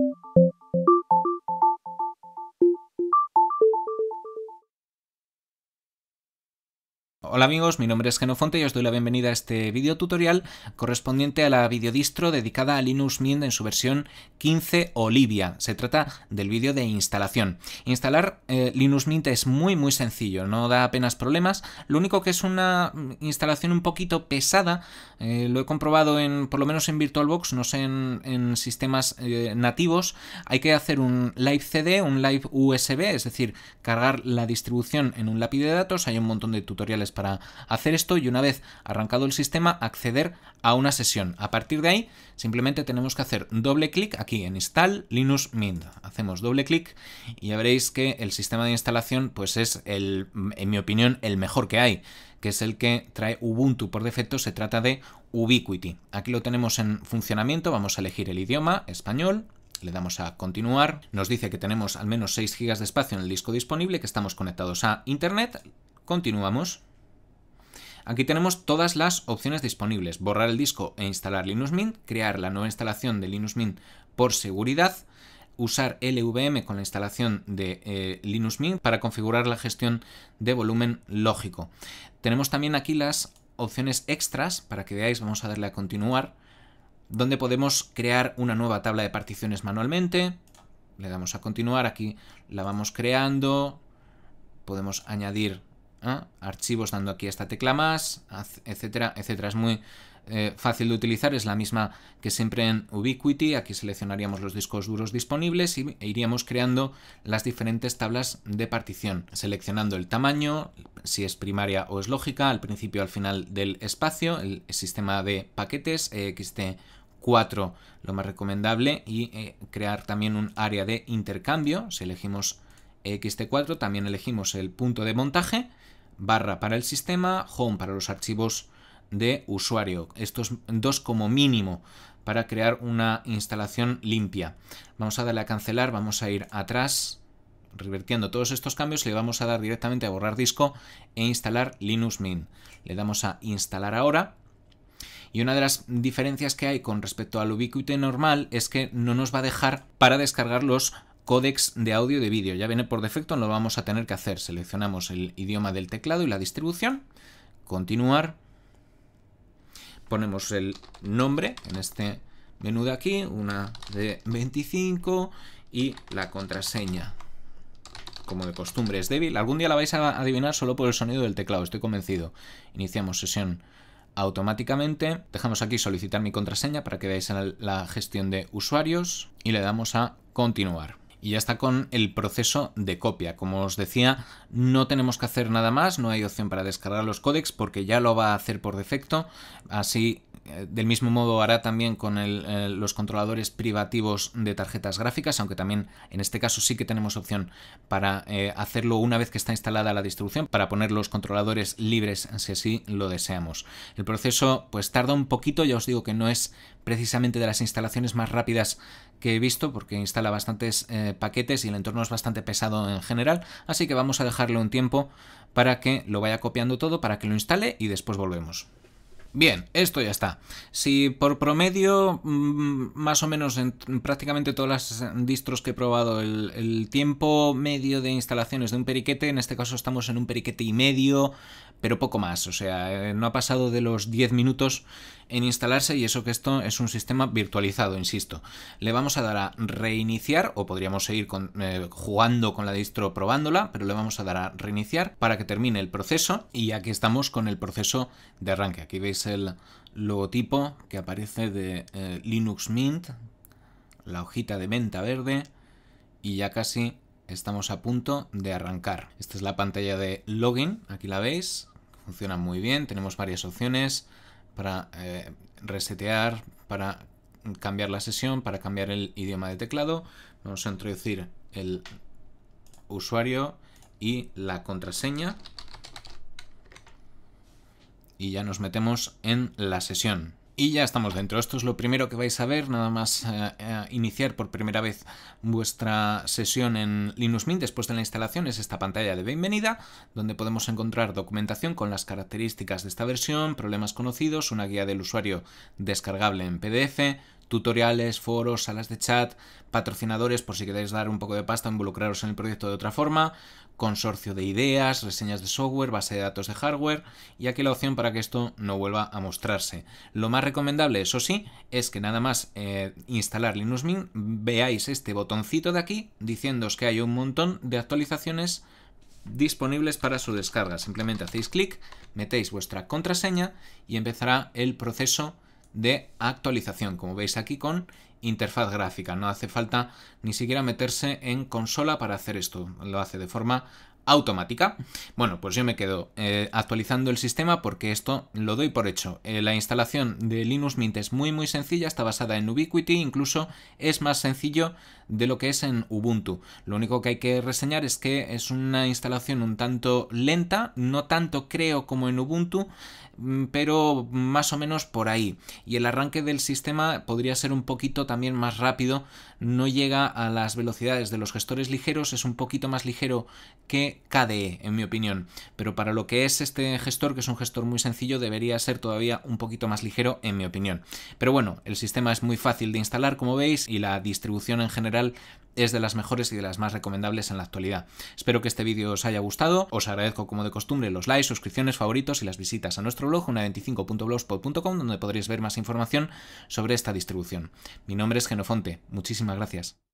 you. Hola amigos, mi nombre es Genofonte y os doy la bienvenida a este video tutorial correspondiente a la videodistro dedicada a Linux Mint en su versión 15 Olivia. Se trata del vídeo de instalación. Instalar eh, Linux Mint es muy muy sencillo, no da apenas problemas, lo único que es una instalación un poquito pesada, eh, lo he comprobado en, por lo menos en VirtualBox, no sé en, sistemas eh, nativos, hay que hacer un live CD, un live USB, es decir, cargar la distribución en un lápiz de datos, hay un montón de tutoriales para hacer esto y una vez arrancado el sistema acceder a una sesión. A partir de ahí simplemente tenemos que hacer doble clic aquí en install linux mint. Hacemos doble clic y ya veréis que el sistema de instalación pues es el, en mi opinión el mejor que hay que es el que trae Ubuntu por defecto, se trata de Ubiquity. Aquí lo tenemos en funcionamiento, vamos a elegir el idioma, español, le damos a continuar, nos dice que tenemos al menos 6 GB de espacio en el disco disponible, que estamos conectados a Internet, continuamos. Aquí tenemos todas las opciones disponibles, borrar el disco e instalar Linux Mint, crear la nueva instalación de Linux Mint por seguridad, usar LVM con la instalación de eh, Linux Mint para configurar la gestión de volumen lógico. Tenemos también aquí las opciones extras, para que veáis, vamos a darle a continuar, donde podemos crear una nueva tabla de particiones manualmente, le damos a continuar, aquí la vamos creando, podemos añadir ¿eh? archivos dando aquí esta tecla más, etcétera, etcétera. Es muy eh, fácil de utilizar, es la misma que siempre en Ubiquity. Aquí seleccionaríamos los discos duros disponibles y, e iríamos creando las diferentes tablas de partición, seleccionando el tamaño, si es primaria o es lógica, al principio al final del espacio, el sistema de paquetes, e xt 4 lo más recomendable y eh, crear también un área de intercambio si elegimos xt 4 también elegimos el punto de montaje, barra para el sistema, home para los archivos de usuario. Estos dos como mínimo para crear una instalación limpia. Vamos a darle a cancelar, vamos a ir atrás, revertiendo todos estos cambios, le vamos a dar directamente a borrar disco e instalar Linux Mint. Le damos a instalar ahora. Y una de las diferencias que hay con respecto al Ubiquiti normal es que no nos va a dejar para descargar los códex de audio de vídeo. Ya viene por defecto, no lo vamos a tener que hacer. Seleccionamos el idioma del teclado y la distribución. Continuar. Ponemos el nombre en este menú de aquí, una de 25 y la contraseña. Como de costumbre es débil. Algún día la vais a adivinar solo por el sonido del teclado, estoy convencido. Iniciamos sesión automáticamente. Dejamos aquí solicitar mi contraseña para que veáis la gestión de usuarios y le damos a continuar y ya está con el proceso de copia. Como os decía, no tenemos que hacer nada más, no hay opción para descargar los códecs porque ya lo va a hacer por defecto, así eh, del mismo modo hará también con eh, los controladores privativos de tarjetas gráficas, aunque también en este caso sí que tenemos opción para eh, hacerlo una vez que está instalada la distribución, para poner los controladores libres si así lo deseamos. El proceso pues tarda un poquito, ya os digo que no es precisamente de las instalaciones más rápidas que he visto porque instala bastantes paquetes y el entorno es bastante pesado en general, así que vamos a dejarle un tiempo para que lo vaya copiando todo, para que lo instale y después volvemos. Bien, esto ya está. Si por promedio, mm, más o menos en prácticamente todas las distros que he probado, el, tiempo medio de instalaciones de un periquete, en este caso estamos en un periquete y medio, pero poco más, o sea, eh, no ha pasado de los 10 minutos en instalarse y eso que esto es un sistema virtualizado, insisto. Le vamos a dar a reiniciar o podríamos seguir eh, jugando con la distro probándola, pero le vamos a dar a reiniciar para que termine el proceso y aquí estamos con el proceso de arranque. Aquí veis el logotipo que aparece de eh, Linux Mint, la hojita de menta verde y ya casi estamos a punto de arrancar. Esta es la pantalla de login, aquí la veis, funciona muy bien, tenemos varias opciones, para eh, resetear, para cambiar la sesión, para cambiar el idioma de teclado. Vamos a introducir el usuario y la contraseña. Y ya nos metemos en la sesión. Y ya estamos dentro. Esto es lo primero que vais a ver, nada más eh, eh, iniciar por primera vez vuestra sesión en Linux Mint después de la instalación es esta pantalla de bienvenida, donde podemos encontrar documentación con las características de esta versión, problemas conocidos, una guía del usuario descargable en PDF, tutoriales, foros, salas de chat, patrocinadores por si queréis dar un poco de pasta, involucraros en el proyecto de otra forma, consorcio de ideas, reseñas de software, base de datos de hardware y aquí la opción para que esto no vuelva a mostrarse. Lo más recomendable, eso sí, es que nada más eh, instalar Linux Mint veáis este botoncito de aquí diciéndoos que hay un montón de actualizaciones disponibles para su descarga. Simplemente hacéis clic, metéis vuestra contraseña y empezará el proceso de actualización, como veis aquí con interfaz gráfica. No hace falta ni siquiera meterse en consola para hacer esto, lo hace de forma automática. Bueno, pues yo me quedo eh, actualizando el sistema porque esto lo doy por hecho. Eh, la instalación de Linux Mint es muy muy sencilla, está basada en Ubiquiti, incluso es más sencillo de lo que es en Ubuntu. Lo único que hay que reseñar es que es una instalación un tanto lenta, no tanto creo como en Ubuntu, mm, pero más o menos por ahí. Y el arranque del sistema podría ser un poquito también más rápido, no llega a las velocidades de los gestores ligeros, es un poquito más ligero que KDE, en mi opinión. Pero para lo que es este gestor, que es un gestor muy sencillo, debería ser todavía un poquito más ligero, en mi opinión. Pero bueno, el sistema es muy fácil de instalar, como veis, y la distribución en general es de las mejores y de las más recomendables en la actualidad. Espero que este vídeo os haya gustado, os agradezco como de costumbre los likes, suscripciones, favoritos y las visitas a nuestro blog una25.blogspot.com donde podréis ver más información sobre esta distribución. Mi nombre es Genofonte, muchísimas gracias.